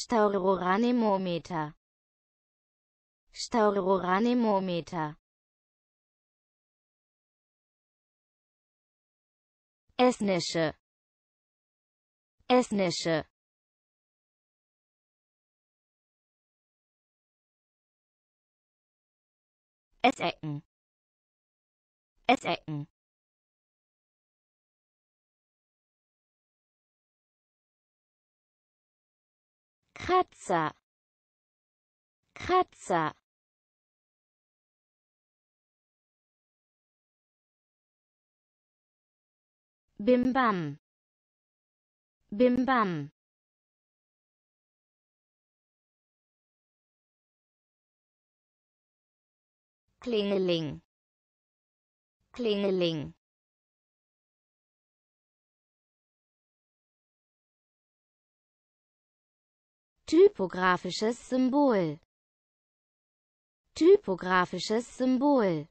Staururanemometer Staururanemometer Estnische Estnische Essecken Essecken Katze. Katze. Bim bam. Bim bam. Klingeling. Klingeling. Typografisches Symbol. Typografisches Symbol